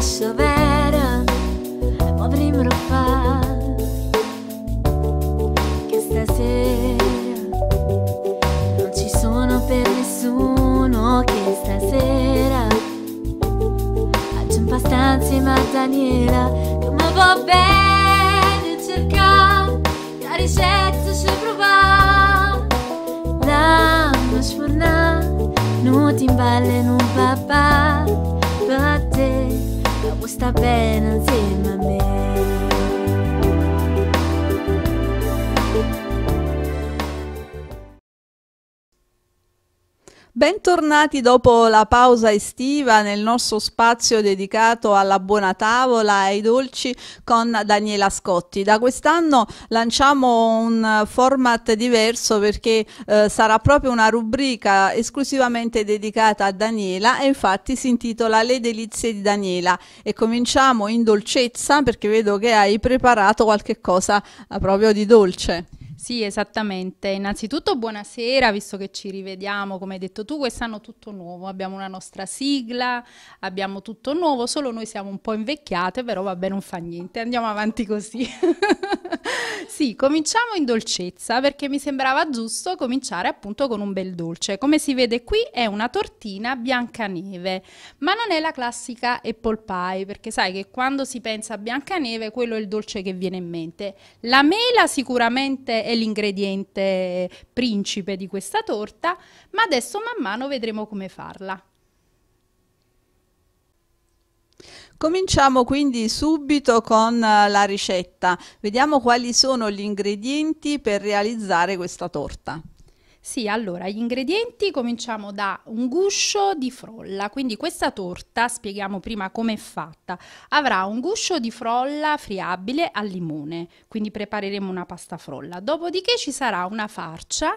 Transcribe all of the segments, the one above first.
adesso vera, ma prima lo fa che stasera non ci sono per nessuno che stasera faccio un abbastanza in Daniela mi va bene cercare la ricetta c'è provare la ma sfornare non ti imballe in un papà sta bene insieme a me. Bentornati dopo la pausa estiva nel nostro spazio dedicato alla buona tavola e ai dolci con Daniela Scotti. Da quest'anno lanciamo un format diverso perché eh, sarà proprio una rubrica esclusivamente dedicata a Daniela e infatti si intitola Le delizie di Daniela e cominciamo in dolcezza perché vedo che hai preparato qualche cosa eh, proprio di dolce. Sì, esattamente. Innanzitutto buonasera, visto che ci rivediamo, come hai detto tu, quest'anno tutto nuovo, abbiamo una nostra sigla, abbiamo tutto nuovo, solo noi siamo un po' invecchiate, però vabbè, non fa niente, andiamo avanti così. sì, cominciamo in dolcezza, perché mi sembrava giusto cominciare appunto con un bel dolce. Come si vede qui è una tortina biancaneve, ma non è la classica apple pie, perché sai che quando si pensa a biancaneve, quello è il dolce che viene in mente. La mela sicuramente è l'ingrediente principe di questa torta, ma adesso man mano vedremo come farla. Cominciamo quindi subito con eh, la ricetta. Vediamo quali sono gli ingredienti per realizzare questa torta. Sì, allora, gli ingredienti cominciamo da un guscio di frolla, quindi questa torta, spieghiamo prima come è fatta, avrà un guscio di frolla friabile al limone, quindi prepareremo una pasta frolla, dopodiché ci sarà una farcia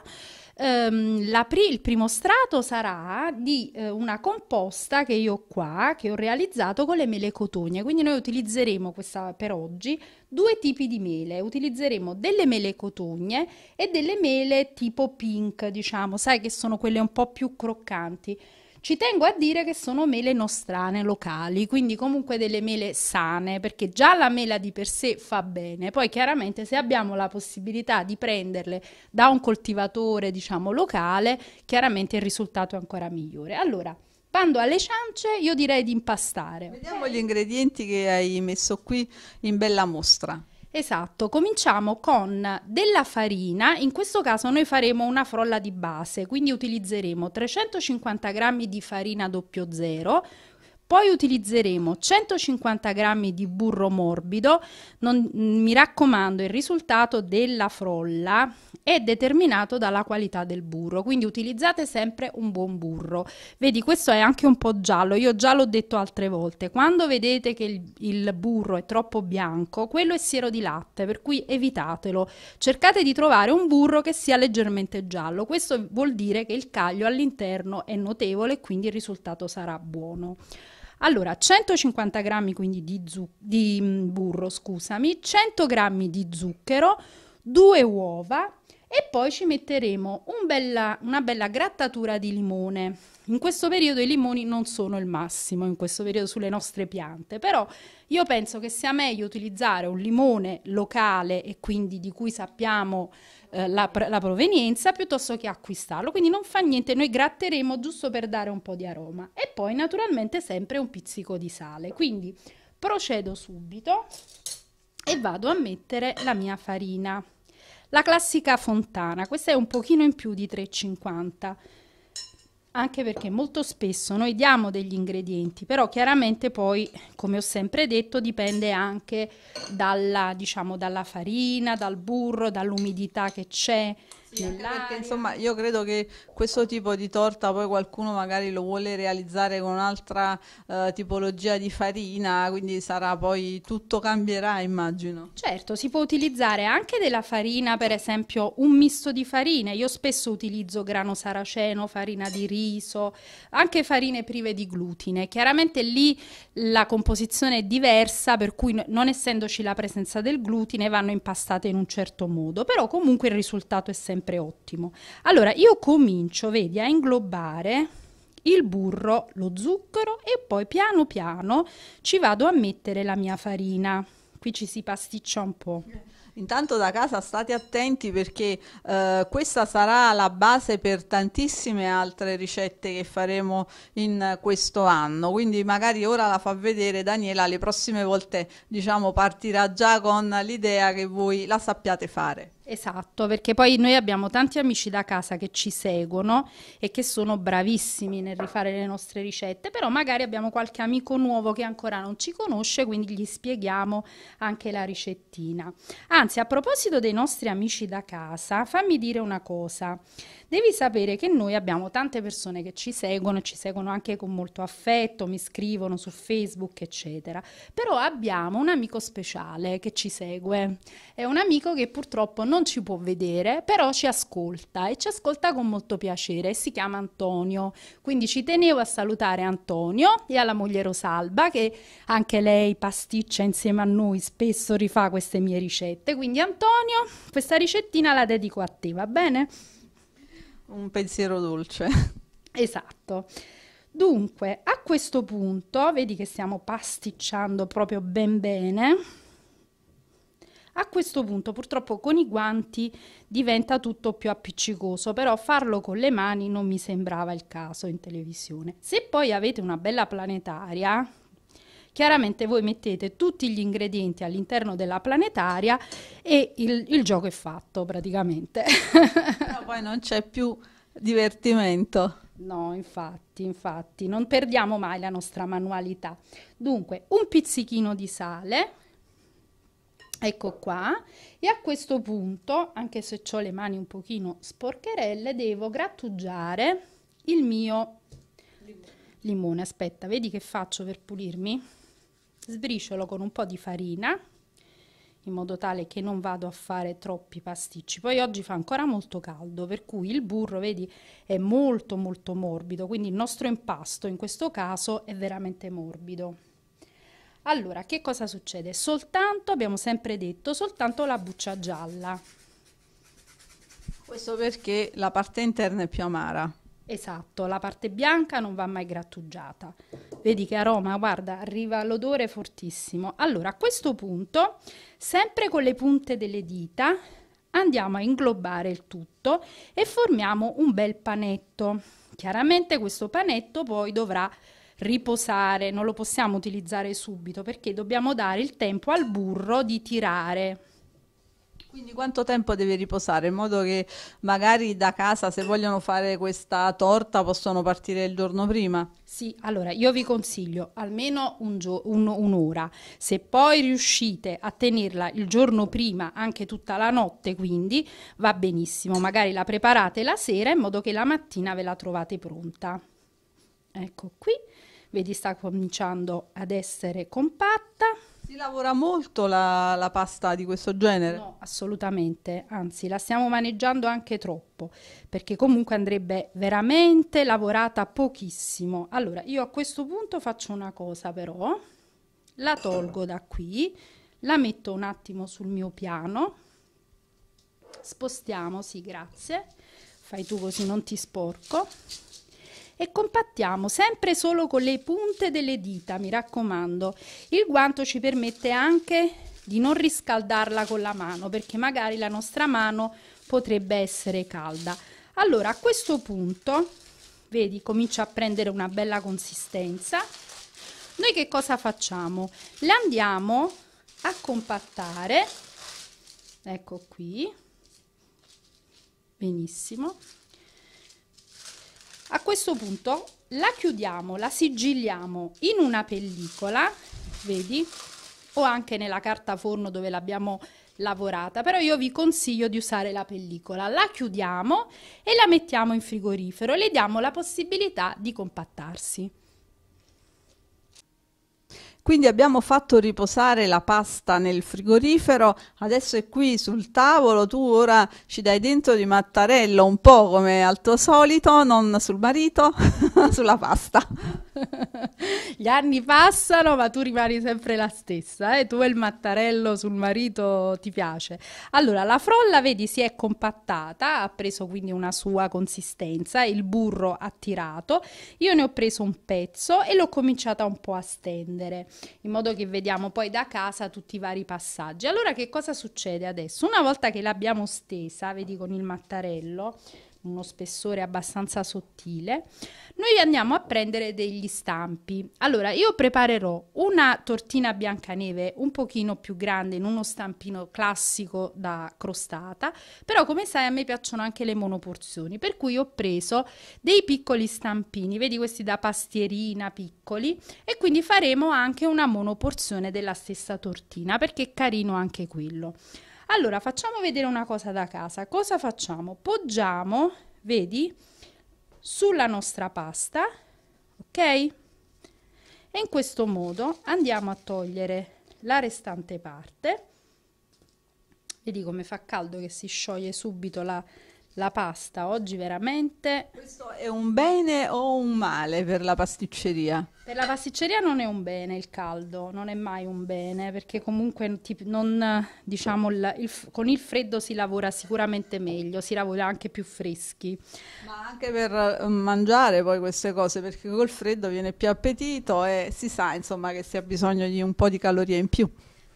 ehm, la pri- il primo strato sarà di eh, una composta che io ho qua, che ho realizzato con le mele cotogne. Quindi noi utilizzeremo questa per oggi due tipi di mele. Utilizzeremo delle mele cotogne e delle mele tipo pink, diciamo, sai che sono quelle un po' più croccanti ci tengo a dire che sono mele nostrane locali, quindi comunque delle mele sane, perché già la mela di per sé fa bene. Poi chiaramente se abbiamo la possibilità di prenderle da un coltivatore, diciamo, locale, chiaramente il risultato è ancora migliore. Allora, quando alle ciance io direi di impastare. Vediamo gli ingredienti che hai messo qui in bella mostra. Esatto, cominciamo con della farina, in questo caso noi faremo una frolla di base, quindi utilizzeremo 350 g di farina 00, poi utilizzeremo 150 g di burro morbido, non, mm, mi raccomando il risultato della frolla è determinato dalla qualità del burro, quindi utilizzate sempre un buon burro. Vedi questo è anche un po' giallo, io già l'ho detto altre volte, quando vedete che il, il burro è troppo bianco, quello è siero di latte, per cui evitatelo, cercate di trovare un burro che sia leggermente giallo, questo vuol dire che il caglio all'interno è notevole e quindi il risultato sarà buono. Allora, 150 grammi quindi di, di mm, burro, scusami, 100 grammi di zucchero, due uova e poi ci metteremo un bella, una bella grattatura di limone in questo periodo i limoni non sono il massimo, in questo periodo sulle nostre piante, però io penso che sia meglio utilizzare un limone locale e quindi di cui sappiamo eh, la, la, provenienza piuttosto che acquistarlo, quindi non fa niente, noi gratteremo giusto per dare un po' di aroma e poi naturalmente sempre un pizzico di sale, quindi procedo subito e vado a mettere la mia farina. La classica fontana, questa è un pochino in più di 3,50 anche perché molto spesso noi diamo degli ingredienti, però chiaramente poi, come ho sempre detto, dipende anche dalla, diciamo, dalla farina, dal burro, dall'umidità che c'è, sì, perché insomma io credo che questo tipo di torta poi qualcuno magari lo vuole realizzare con un'altra eh, tipologia di farina, quindi sarà poi tutto cambierà immagino. Certo, si può utilizzare anche della farina, per esempio un misto di farine, io spesso utilizzo grano saraceno, farina di riso, anche farine prive di glutine, chiaramente lì la composizione è diversa per cui non essendoci la presenza del glutine vanno impastate in un certo modo, però comunque il risultato è sempre sempre ottimo. Allora, io comincio, vedi, a inglobare il burro, lo zucchero e poi piano piano ci vado a mettere la mia farina. Qui ci si pasticcia un po'. Intanto da casa state attenti perché eh, questa sarà la base per tantissime altre ricette che faremo in questo anno, quindi magari ora la fa vedere Daniela, le prossime volte diciamo partirà già con l'idea che voi la sappiate fare. Esatto, perché poi noi abbiamo tanti amici da casa che ci seguono e che sono bravissimi nel rifare le nostre ricette, però magari abbiamo qualche amico nuovo che ancora non ci conosce, quindi gli spieghiamo anche la ricettina. Anzi, a proposito dei nostri amici da casa, fammi dire una cosa. Devi sapere che noi abbiamo tante persone che ci seguono e ci seguono anche con molto affetto, mi scrivono su Facebook, eccetera. Però abbiamo un amico speciale che ci segue. È un amico che purtroppo non non ci può vedere, però ci ascolta e ci ascolta con molto piacere. Si chiama Antonio, quindi ci tenevo a salutare Antonio e alla moglie Rosalba che anche lei pasticcia insieme a noi, spesso rifà queste mie ricette. Quindi Antonio, questa ricettina la dedico a te, va bene? Un pensiero dolce. Esatto. Dunque, a questo punto, vedi che stiamo pasticciando proprio ben bene a questo punto purtroppo con i guanti diventa tutto più appiccicoso, però farlo con le mani non mi sembrava il caso in televisione. Se poi avete una bella planetaria, chiaramente voi mettete tutti gli ingredienti all'interno della planetaria e il, il gioco è fatto praticamente. no, poi non c'è più divertimento. No, infatti, infatti, non perdiamo mai la nostra manualità. Dunque, un pizzichino di sale, Ecco qua e a questo punto, anche se ho le mani un pochino sporcherelle, devo grattugiare il mio limone. limone. Aspetta, vedi che faccio per pulirmi? Sbriciolo con un po' di farina in modo tale che non vado a fare troppi pasticci. Poi oggi fa ancora molto caldo, per cui il burro, vedi, è molto molto morbido, quindi il nostro impasto in questo caso è veramente morbido. Allora, che cosa succede? Soltanto, abbiamo sempre detto, soltanto la buccia gialla. Questo perché la parte interna è più amara. Esatto, la parte bianca non va mai grattugiata. Vedi che aroma, guarda, arriva l'odore fortissimo. Allora, a questo punto, sempre con le punte delle dita, andiamo a inglobare il tutto e formiamo un bel panetto. Chiaramente questo panetto poi dovrà riposare, non lo possiamo utilizzare subito perché dobbiamo dare il tempo al burro di tirare. Quindi quanto tempo deve riposare? In modo che magari da casa, se vogliono fare questa torta, possono partire il giorno prima? Sì, allora io vi consiglio almeno un un, un'ora. Se poi riuscite a tenerla il giorno prima, anche tutta la notte, quindi va benissimo. Magari la preparate la sera in modo che la mattina ve la trovate pronta. Ecco qui vedi sta cominciando ad essere compatta. Si lavora molto la, la pasta di questo genere? No, assolutamente, anzi la stiamo maneggiando anche troppo, perché comunque andrebbe veramente lavorata pochissimo. Allora, io a questo punto faccio una cosa però, la tolgo da qui, la metto un attimo sul mio piano, spostiamo, sì grazie, fai tu così non ti sporco e compattiamo sempre solo con le punte delle dita, mi raccomando. Il guanto ci permette anche di non riscaldarla con la mano perché magari la nostra mano potrebbe essere calda. Allora a questo punto, vedi, comincia a prendere una bella consistenza. Noi che cosa facciamo? La andiamo a compattare, ecco qui, benissimo a questo punto la chiudiamo la sigilliamo in una pellicola vedi o anche nella carta forno dove l'abbiamo lavorata però io vi consiglio di usare la pellicola la chiudiamo e la mettiamo in frigorifero le diamo la possibilità di compattarsi quindi abbiamo fatto riposare la pasta nel frigorifero, adesso è qui sul tavolo, tu ora ci dai dentro di mattarello un po' come al tuo solito, non sul marito. sulla pasta. Gli anni passano, ma tu rimani sempre la stessa, eh? tu e il mattarello sul marito ti piace. Allora, la frolla, vedi, si è compattata, ha preso quindi una sua consistenza, il burro ha tirato, io ne ho preso un pezzo e l'ho cominciata un po' a stendere, in modo che vediamo poi da casa tutti i vari passaggi. Allora, che cosa succede adesso? Una volta che l'abbiamo stesa, vedi, con il mattarello, uno spessore abbastanza sottile, noi andiamo a prendere degli stampi. Allora, io preparerò una tortina biancaneve un pochino più grande in uno stampino classico da crostata, però come sai a me piacciono anche le monoporzioni, per cui ho preso dei piccoli stampini, vedi questi da pastierina piccoli, e quindi faremo anche una monoporzione della stessa tortina, perché è carino anche quello. Allora, facciamo vedere una cosa da casa. Cosa facciamo? Poggiamo, vedi, sulla nostra pasta, ok? E in questo modo andiamo a togliere la restante parte. Vedi come fa caldo che si scioglie subito la la pasta oggi veramente... Questo è un bene o un male per la pasticceria? Per la pasticceria non è un bene il caldo, non è mai un bene, perché comunque ti, non, diciamo, il, il, con il freddo si lavora sicuramente meglio, si lavora anche più freschi. Ma anche per eh, mangiare poi queste cose, perché col freddo viene più appetito e si sa insomma che si ha bisogno di un po' di calorie in più.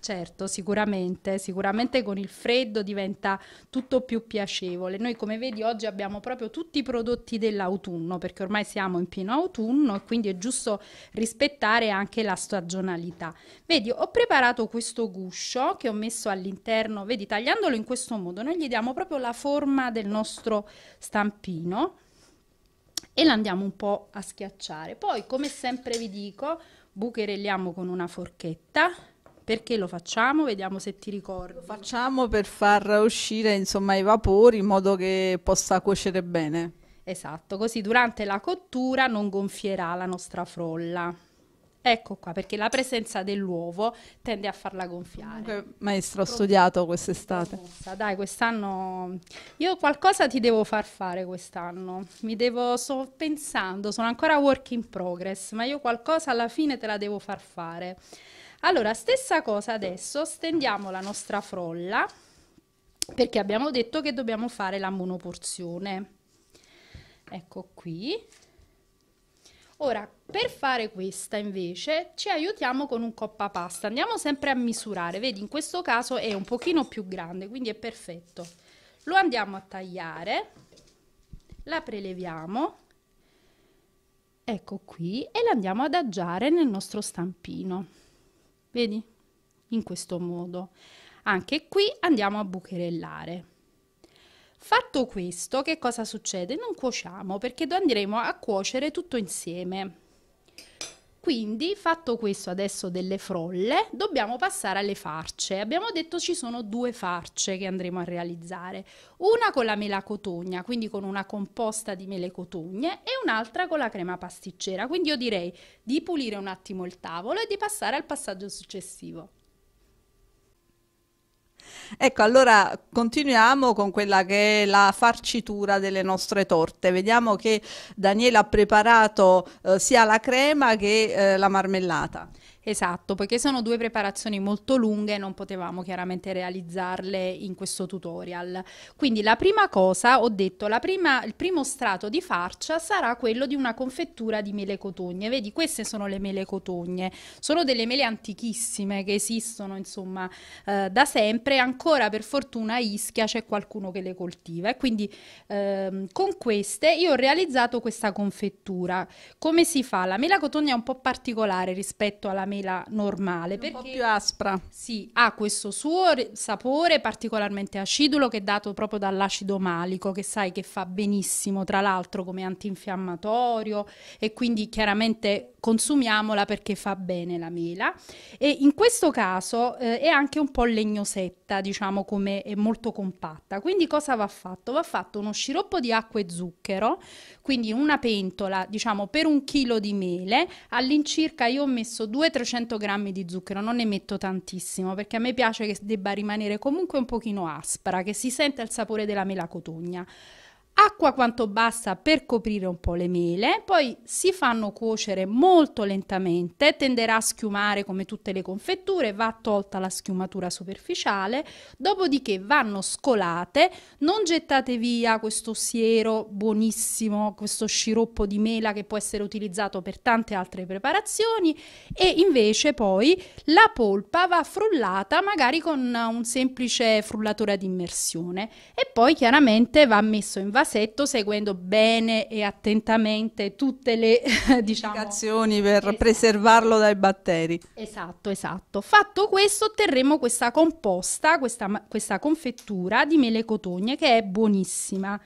Certo, sicuramente, sicuramente con il freddo diventa tutto più piacevole. Noi come vedi oggi abbiamo proprio tutti i prodotti dell'autunno perché ormai siamo in pieno autunno e quindi è giusto rispettare anche la stagionalità. Vedi, ho preparato questo guscio che ho messo all'interno, vedi, tagliandolo in questo modo, noi gli diamo proprio la forma del nostro stampino e l'andiamo un po' a schiacciare. Poi, come sempre vi dico, bucherelliamo con una forchetta perché lo facciamo? Vediamo se ti ricordo. Lo facciamo per far uscire insomma, i vapori in modo che possa cuocere bene. Esatto, così durante la cottura non gonfierà la nostra frolla. Ecco qua, perché la presenza dell'uovo tende a farla gonfiare. Comunque, maestra, ho studiato quest'estate. Dai, quest'anno io qualcosa ti devo far fare quest'anno. Mi devo sto pensando, sono ancora work in progress, ma io qualcosa alla fine te la devo far fare. Allora, stessa cosa adesso, stendiamo la nostra frolla perché abbiamo detto che dobbiamo fare la monoporzione. Ecco qui. Ora, per fare questa invece ci aiutiamo con un coppa pasta. Andiamo sempre a misurare, vedi in questo caso è un pochino più grande, quindi è perfetto. Lo andiamo a tagliare, la preleviamo, ecco qui, e la andiamo ad aggiare nel nostro stampino vedi? In questo modo. Anche qui andiamo a bucherellare. Fatto questo, che cosa succede? Non cuociamo perché andremo a cuocere tutto insieme. Quindi, fatto questo adesso delle frolle, dobbiamo passare alle farce. Abbiamo detto ci sono due farce che andremo a realizzare. Una con la mela cotogna, quindi con una composta di mele cotogne, e un'altra con la crema pasticcera. Quindi io direi di pulire un attimo il tavolo e di passare al passaggio successivo. Ecco, allora continuiamo con quella che è la farcitura delle nostre torte. Vediamo che Daniele ha preparato eh, sia la crema che eh, la marmellata. Esatto, poiché sono due preparazioni molto lunghe non potevamo chiaramente realizzarle in questo tutorial. Quindi la prima cosa, ho detto, prima, il primo strato di farcia sarà quello di una confettura di mele cotogne. Vedi, queste sono le mele cotogne, sono delle mele antichissime che esistono insomma eh, da sempre, ancora per fortuna a Ischia c'è qualcuno che le coltiva e quindi ehm, con queste io ho realizzato questa confettura. Come si fa? La mela cotogna è un po' particolare rispetto alla mela mela normale. Un perché, po' più aspra. Sì, ha questo suo re- sapore particolarmente acidulo che è dato proprio dall'acido malico, che sai che fa benissimo, tra l'altro come antinfiammatorio e quindi chiaramente consumiamola perché fa bene la mela e in questo caso eh, è anche un po' legnosetta, diciamo come è molto compatta. Quindi cosa va fatto? Va fatto uno sciroppo di acqua e zucchero, quindi una pentola, diciamo per un chilo di mele, all'incirca io ho messo 200-300 grammi di zucchero, non ne metto tantissimo perché a me piace che debba rimanere comunque un pochino aspra, che si senta il sapore della mela cotogna acqua quanto basta per coprire un po' le mele, poi si fanno cuocere molto lentamente, tenderà a schiumare come tutte le confetture, va tolta la schiumatura superficiale, dopodiché vanno scolate, non gettate via questo siero buonissimo, questo sciroppo di mela che può essere utilizzato per tante altre preparazioni e invece poi la polpa va frullata magari con un semplice frullatore di immersione e poi chiaramente va messo in vaso vasetto seguendo bene e attentamente tutte le diciamo, indicazioni per esatto. preservarlo dai batteri. Esatto, esatto. Fatto questo otterremo questa composta, questa, questa confettura di mele cotogne che è buonissima.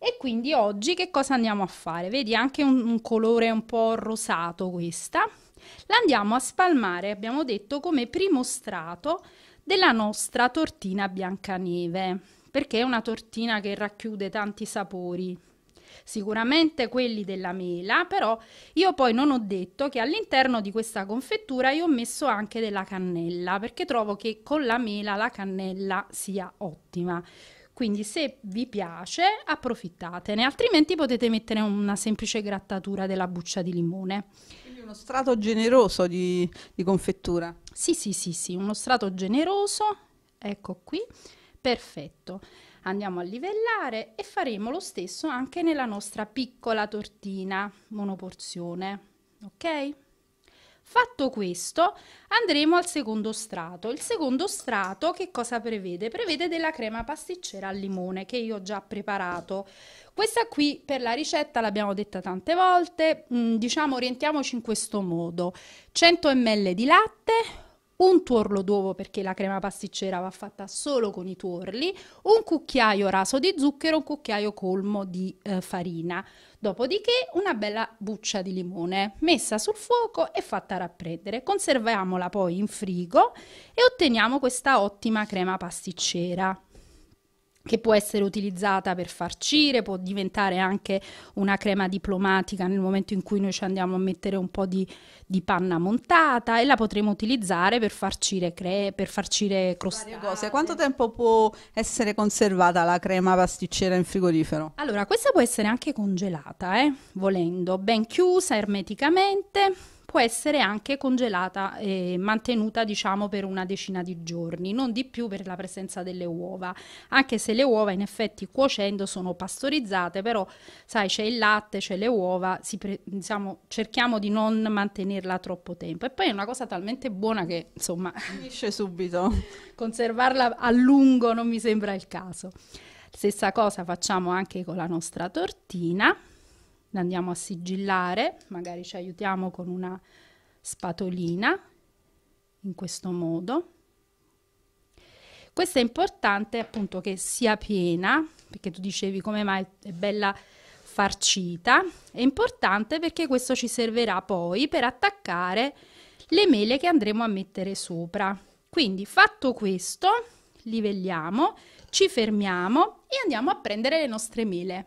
E quindi oggi che cosa andiamo a fare? Vedi anche un, un colore un po' rosato questa. L'andiamo a spalmare, abbiamo detto, come primo strato della nostra tortina biancaneve perché è una tortina che racchiude tanti sapori. Sicuramente quelli della mela, però io poi non ho detto che all'interno di questa confettura io ho messo anche della cannella, perché trovo che con la mela la cannella sia ottima. Quindi se vi piace approfittatene, altrimenti potete mettere una semplice grattatura della buccia di limone. Quindi uno strato generoso di, di confettura. Sì, sì, sì, sì, uno strato generoso, ecco qui Perfetto. Andiamo a livellare e faremo lo stesso anche nella nostra piccola tortina monoporzione. Ok? Fatto questo, andremo al secondo strato. Il secondo strato che cosa prevede? Prevede della crema pasticcera al limone che io ho già preparato. Questa qui per la ricetta l'abbiamo detta tante volte, mm, diciamo orientiamoci in questo modo. 100 ml di latte, un tuorlo d'uovo perché la crema pasticcera va fatta solo con i tuorli, un cucchiaio raso di zucchero, un cucchiaio colmo di eh, farina. Dopodiché una bella buccia di limone messa sul fuoco e fatta rapprendere. Conserviamola poi in frigo e otteniamo questa ottima crema pasticcera che può essere utilizzata per farcire, può diventare anche una crema diplomatica nel momento in cui noi ci andiamo a mettere un po' di, di panna montata e la potremo utilizzare per farcire, cre- per farcire crostate. Quanto tempo può essere conservata la crema pasticcera in frigorifero? Allora, questa può essere anche congelata, eh, volendo, ben chiusa ermeticamente può essere anche congelata e mantenuta diciamo per una decina di giorni, non di più per la presenza delle uova, anche se le uova in effetti cuocendo sono pastorizzate, però sai c'è il latte, c'è le uova, pre- diciamo, cerchiamo di non mantenerla troppo tempo e poi è una cosa talmente buona che insomma finisce subito. Conservarla a lungo non mi sembra il caso. Stessa cosa facciamo anche con la nostra tortina le andiamo a sigillare, magari ci aiutiamo con una spatolina, in questo modo. Questo è importante appunto che sia piena, perché tu dicevi come mai è bella farcita, è importante perché questo ci servirà poi per attaccare le mele che andremo a mettere sopra. Quindi fatto questo, livelliamo, ci fermiamo e andiamo a prendere le nostre mele.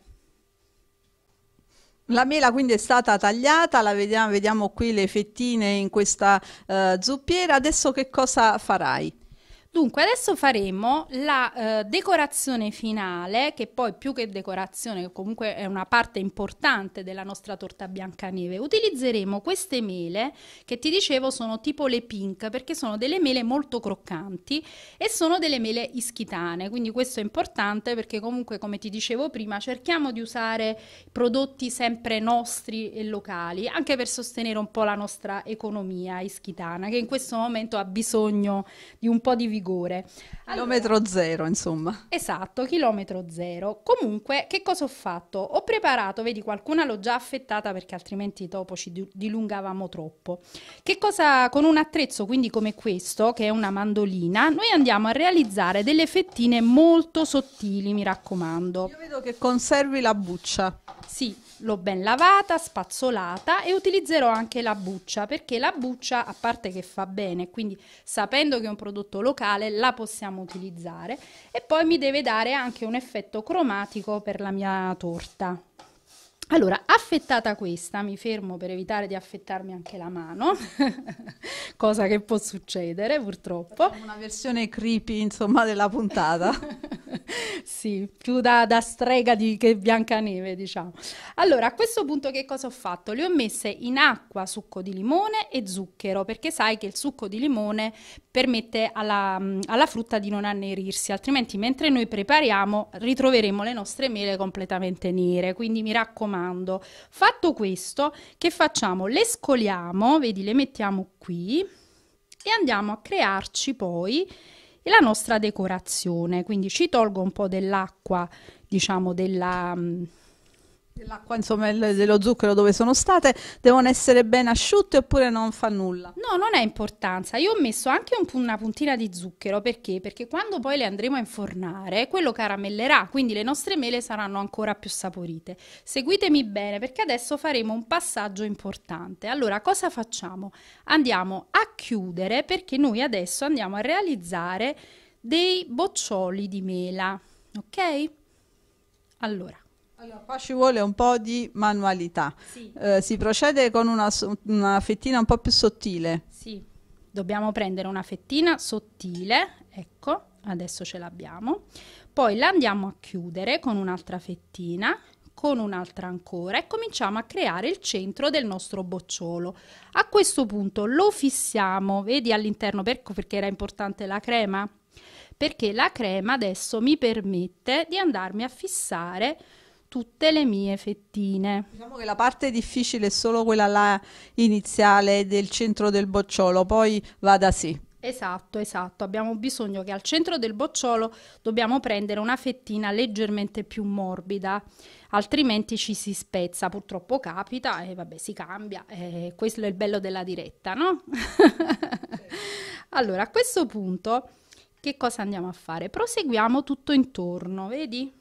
La mela quindi è stata tagliata, la vediamo, vediamo qui le fettine in questa eh, zuppiera. Adesso che cosa farai? Dunque, adesso faremo la eh, decorazione finale, che poi più che decorazione, comunque è una parte importante della nostra torta biancaneve. Utilizzeremo queste mele che ti dicevo sono tipo le pink, perché sono delle mele molto croccanti e sono delle mele ischitane, quindi questo è importante perché comunque come ti dicevo prima cerchiamo di usare prodotti sempre nostri e locali, anche per sostenere un po' la nostra economia ischitana, che in questo momento ha bisogno di un po' di vigore vigore. Allora, chilometro zero, insomma. Esatto, chilometro zero. Comunque, che cosa ho fatto? Ho preparato, vedi, qualcuna l'ho già affettata perché altrimenti dopo ci dilungavamo troppo. Che cosa con un attrezzo quindi come questo, che è una mandolina, noi andiamo a realizzare delle fettine molto sottili, mi raccomando. Io vedo che conservi la buccia. Sì l'ho ben lavata, spazzolata e utilizzerò anche la buccia perché la buccia a parte che fa bene, quindi sapendo che è un prodotto locale la possiamo utilizzare e poi mi deve dare anche un effetto cromatico per la mia torta. Allora, affettata questa, mi fermo per evitare di affettarmi anche la mano, cosa che può succedere purtroppo. Facciamo una versione creepy, insomma, della puntata. sì, più da, da strega di, che Biancaneve, diciamo. Allora, a questo punto che cosa ho fatto? Le ho messe in acqua succo di limone e zucchero, perché sai che il succo di limone permette alla, mm, alla frutta di non annerirsi, altrimenti mentre noi prepariamo ritroveremo le nostre mele completamente nere, quindi mi raccomando formando. Fatto questo, che facciamo? Le scoliamo, vedi, le mettiamo qui e andiamo a crearci poi la nostra decorazione. Quindi ci tolgo un po' dell'acqua, diciamo, della mm, L'acqua, insomma, dello zucchero dove sono state devono essere ben asciutte oppure non fa nulla? No, non è importanza. Io ho messo anche un, una puntina di zucchero perché? Perché quando poi le andremo a infornare, quello caramellerà, quindi le nostre mele saranno ancora più saporite. Seguitemi bene perché adesso faremo un passaggio importante. Allora, cosa facciamo? Andiamo a chiudere perché noi adesso andiamo a realizzare dei boccioli di mela, ok? Allora, allora, qua ci vuole un po' di manualità. Sì. Eh, si procede con una, una, fettina un po' più sottile. Sì, dobbiamo prendere una fettina sottile, ecco, adesso ce l'abbiamo. Poi la andiamo a chiudere con un'altra fettina, con un'altra ancora e cominciamo a creare il centro del nostro bocciolo. A questo punto lo fissiamo, vedi all'interno perché era importante la crema? Perché la crema adesso mi permette di andarmi a fissare tutte le mie fettine. Diciamo che la parte difficile è solo quella là iniziale del centro del bocciolo, poi va da sì. Esatto, esatto. Abbiamo bisogno che al centro del bocciolo dobbiamo prendere una fettina leggermente più morbida, altrimenti ci si spezza. Purtroppo capita e vabbè, si cambia. Eh, questo è il bello della diretta, no? allora, a questo punto, che cosa andiamo a fare? Proseguiamo tutto intorno, vedi?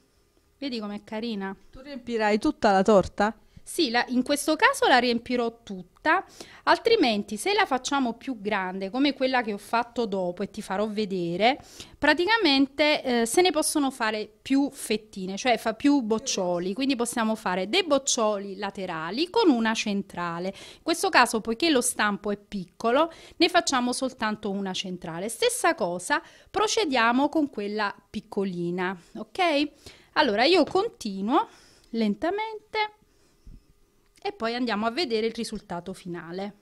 Vedi com'è carina? Tu riempirai tutta la torta? Sì, la, in questo caso la riempirò tutta, altrimenti se la facciamo più grande, come quella che ho fatto dopo e ti farò vedere, praticamente eh, se ne possono fare più fettine, cioè fa più boccioli, quindi possiamo fare dei boccioli laterali con una centrale. In questo caso, poiché lo stampo è piccolo, ne facciamo soltanto una centrale. Stessa cosa, procediamo con quella piccolina, ok? Allora io continuo lentamente e poi andiamo a vedere il risultato finale.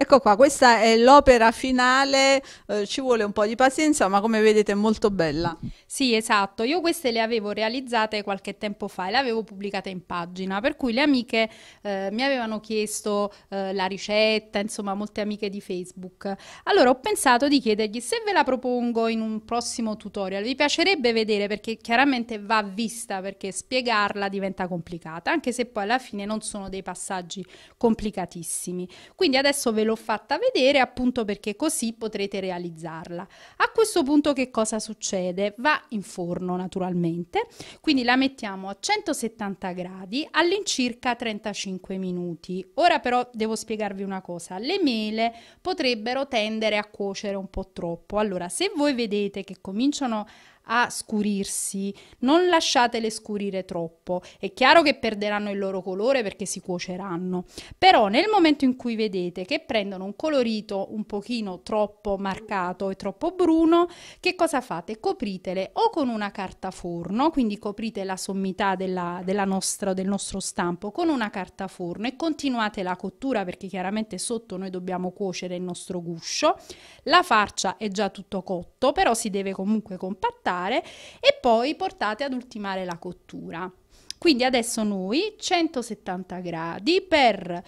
Ecco qua, questa è l'opera finale, eh, ci vuole un po' di pazienza, ma come vedete è molto bella. Sì, esatto, io queste le avevo realizzate qualche tempo fa e le avevo pubblicate in pagina, per cui le amiche eh, mi avevano chiesto eh, la ricetta, insomma molte amiche di Facebook. Allora ho pensato di chiedergli se ve la propongo in un prossimo tutorial, vi piacerebbe vedere perché chiaramente va vista, perché spiegarla diventa complicata, anche se poi alla fine non sono dei passaggi complicatissimi. Quindi adesso ve lo l'ho fatta vedere appunto perché così potrete realizzarla. A questo punto che cosa succede? Va in forno naturalmente, quindi la mettiamo a 170 gradi all'incirca 35 minuti. Ora però devo spiegarvi una cosa, le mele potrebbero tendere a cuocere un po' troppo, allora se voi vedete che cominciano a a scurirsi, non lasciatele scurire troppo. È chiaro che perderanno il loro colore perché si cuoceranno, però nel momento in cui vedete che prendono un colorito un pochino troppo marcato e troppo bruno, che cosa fate? Copritele o con una carta forno, quindi coprite la sommità della, della nostra, del nostro stampo con una carta forno e continuate la cottura perché chiaramente sotto noi dobbiamo cuocere il nostro guscio. La farcia è già tutto cotto, però si deve comunque compattare mangiare e poi portate ad ultimare la cottura. Quindi adesso noi 170 gradi per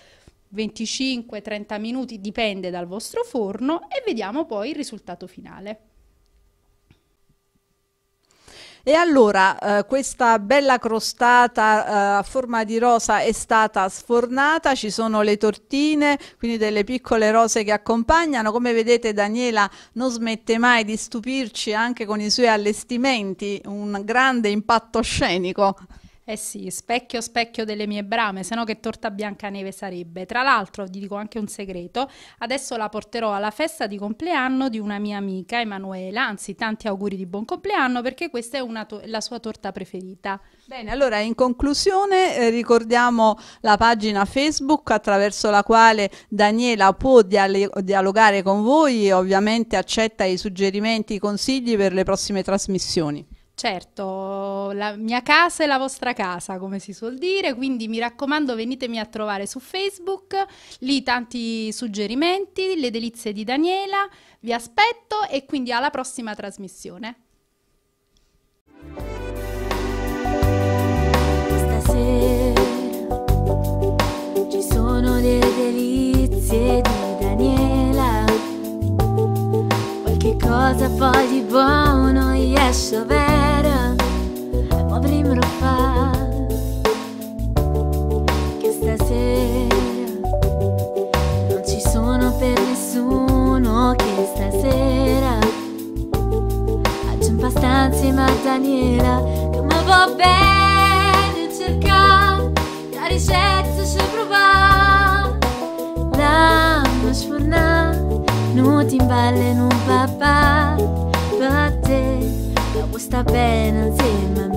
25-30 minuti, dipende dal vostro forno, e vediamo poi il risultato finale. E allora eh, questa bella crostata eh, a forma di rosa è stata sfornata, ci sono le tortine, quindi delle piccole rose che accompagnano. Come vedete Daniela non smette mai di stupirci anche con i suoi allestimenti, un grande impatto scenico. Eh sì, specchio specchio delle mie brame, sennò che torta Biancaneve sarebbe. Tra l'altro, vi dico anche un segreto, adesso la porterò alla festa di compleanno di una mia amica, Emanuela, anzi tanti auguri di buon compleanno perché questa è to- la sua torta preferita. Bene, allora in conclusione eh, ricordiamo la pagina Facebook attraverso la quale Daniela può dial- dialogare con voi e ovviamente accetta i suggerimenti, i consigli per le prossime trasmissioni. Certo, la mia casa è la vostra casa, come si suol dire, quindi mi raccomando venitemi a trovare su Facebook, lì tanti suggerimenti, le delizie di Daniela, vi aspetto e quindi alla prossima trasmissione. maniera che mi va bene cercare la ricetta se provare la masforna non ti imballe non papà a te la sta bene insieme a me